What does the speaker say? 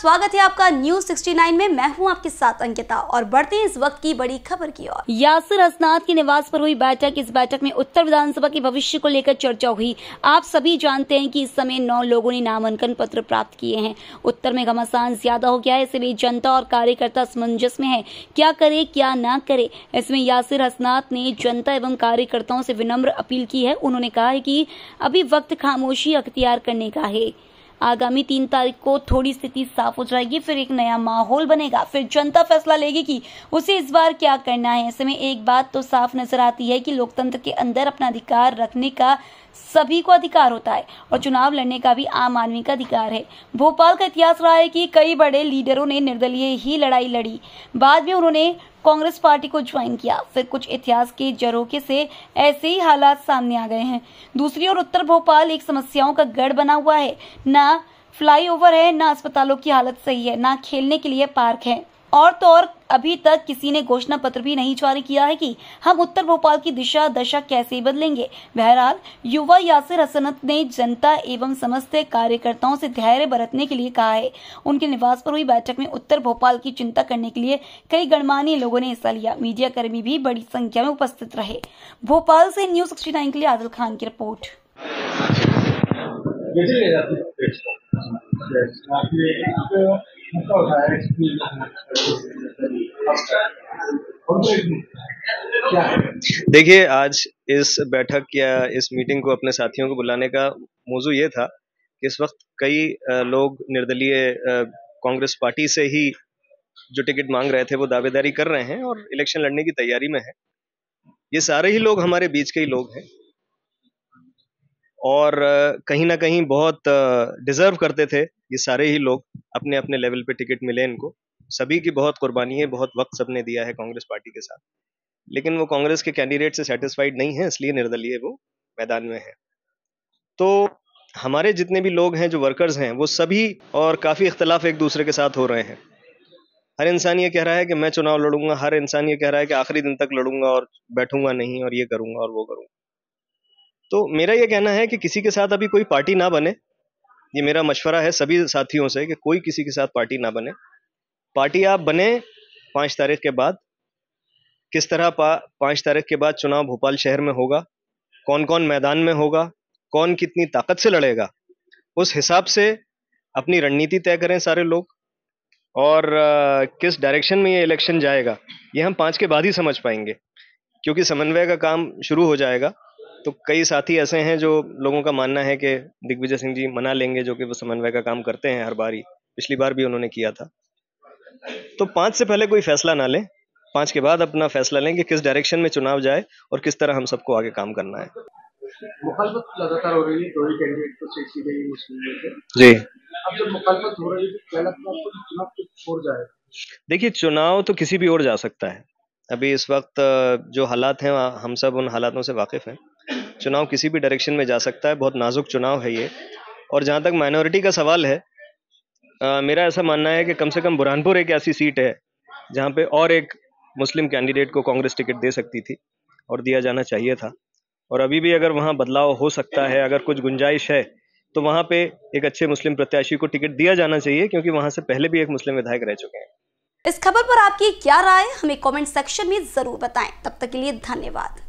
स्वागत है आपका न्यूज 69 में मैं हूं आपके साथ अंकिता और बढ़ते हैं इस वक्त की बड़ी खबर की ओर यासिर असनाथ के निवास पर हुई बैठक इस बैठक में उत्तर विधानसभा के भविष्य को लेकर चर्चा हुई आप सभी जानते हैं कि इस समय नौ लोगों ने नामांकन पत्र प्राप्त किए हैं उत्तर में घमासान ज्यादा हो गया है इसमें जनता और कार्यकर्ता असमंजस में है क्या करे क्या न करे इसमें यासिर हसनाथ ने जनता एवं कार्यकर्ताओं से विनम्र अपील की है उन्होंने कहा है की अभी वक्त खामोशी अख्तियार करने का है आगामी तीन तारीख को थोड़ी स्थिति साफ हो जाएगी फिर एक नया माहौल बनेगा फिर जनता फैसला लेगी कि उसे इस बार क्या करना है ऐसे में एक बात तो साफ नजर आती है कि लोकतंत्र के अंदर अपना अधिकार रखने का सभी को अधिकार होता है और चुनाव लड़ने का भी आम आदमी का अधिकार है भोपाल का इतिहास रहा है कि कई बड़े लीडरों ने निर्दलीय ही लड़ाई लड़ी बाद में उन्होंने कांग्रेस पार्टी को ज्वाइन किया फिर कुछ इतिहास के जरोके से ऐसे ही हालात सामने आ गए हैं दूसरी ओर उत्तर भोपाल एक समस्याओं का गढ़ बना हुआ है न फ्लाईओवर है न अस्पतालों की हालत सही है न खेलने के लिए पार्क है और तो और अभी तक किसी ने घोषणा पत्र भी नहीं जारी किया है कि हम उत्तर भोपाल की दिशा दशा कैसे बदलेंगे बहरहाल युवा यासिर हसनत ने जनता एवं समस्त कार्यकर्ताओं से धैर्य बरतने के लिए कहा है उनके निवास पर हुई बैठक में उत्तर भोपाल की चिंता करने के लिए कई गणमान्य लोगों ने हिस्सा लिया मीडिया कर्मी भी बड़ी संख्या में उपस्थित रहे भोपाल से न्यूज सिक्सटी के लिए आदिल खान की रिपोर्ट देखिए आज इस बैठक या इस मीटिंग को अपने साथियों को बुलाने का मौजू ये था कि इस वक्त कई लोग निर्दलीय कांग्रेस पार्टी से ही जो टिकट मांग रहे थे वो दावेदारी कर रहे हैं और इलेक्शन लड़ने की तैयारी में है ये सारे ही लोग हमारे बीच के ही लोग हैं और कहीं ना कहीं बहुत डिजर्व करते थे ये सारे ही लोग अपने अपने लेवल पे टिकट मिले इनको सभी की बहुत कुर्बानी है बहुत वक्त सबने दिया है कांग्रेस पार्टी के साथ लेकिन वो कांग्रेस के कैंडिडेट से सेटिस्फाइड नहीं है इसलिए निर्दलीय वो मैदान में है तो हमारे जितने भी लोग हैं जो वर्कर्स हैं वो सभी और काफ़ी इख्तलाफ एक दूसरे के साथ हो रहे हैं हर इंसान ये कह रहा है कि मैं चुनाव लड़ूंगा हर इंसान ये कह रहा है कि आखिरी दिन तक लड़ूंगा और बैठूंगा नहीं और ये करूंगा और वो करूंगा तो मेरा ये कहना है कि किसी के साथ अभी कोई पार्टी ना बने ये मेरा मशवरा है सभी साथियों से कि कोई किसी के साथ पार्टी ना बने पार्टी आप बने पाँच तारीख के बाद किस तरह पा पाँच तारीख के बाद चुनाव भोपाल शहर में होगा कौन कौन मैदान में होगा कौन कितनी ताकत से लड़ेगा उस हिसाब से अपनी रणनीति तय करें सारे लोग और आ, किस डायरेक्शन में ये इलेक्शन जाएगा ये हम पाँच के बाद ही समझ पाएंगे क्योंकि समन्वय का काम शुरू हो जाएगा तो कई साथी ऐसे हैं जो लोगों का मानना है कि दिग्विजय सिंह जी मना लेंगे जो कि वो समन्वय का काम करते हैं हर बार ही पिछली बार भी उन्होंने किया था तो पांच से पहले कोई फैसला ना लें पांच के बाद अपना फैसला लें कि किस डायरेक्शन में चुनाव जाए और किस तरह हम सबको आगे काम करना है लगातार हो रही है दो ही कैंडिडेट को मुस्लिम जी अब जब हो रही है तो चुनाव जाए देखिए चुनाव तो किसी भी ओर जा सकता है अभी इस वक्त जो हालात हैं हम सब उन हालातों से वाकिफ हैं चुनाव किसी भी डायरेक्शन में जा सकता है बहुत नाजुक चुनाव है ये और जहाँ तक माइनॉरिटी का सवाल है आ, मेरा ऐसा मानना है कि कम से कम बुरहानपुर एक ऐसी सीट है जहाँ पे और एक मुस्लिम कैंडिडेट को कांग्रेस टिकट दे सकती थी और दिया जाना चाहिए था और अभी भी अगर वहाँ बदलाव हो सकता है अगर कुछ गुंजाइश है तो वहाँ पे एक अच्छे मुस्लिम प्रत्याशी को टिकट दिया जाना चाहिए क्योंकि वहाँ से पहले भी एक मुस्लिम विधायक रह चुके हैं इस खबर पर आपकी क्या राय हमें कमेंट सेक्शन में जरूर बताएं तब तक के लिए धन्यवाद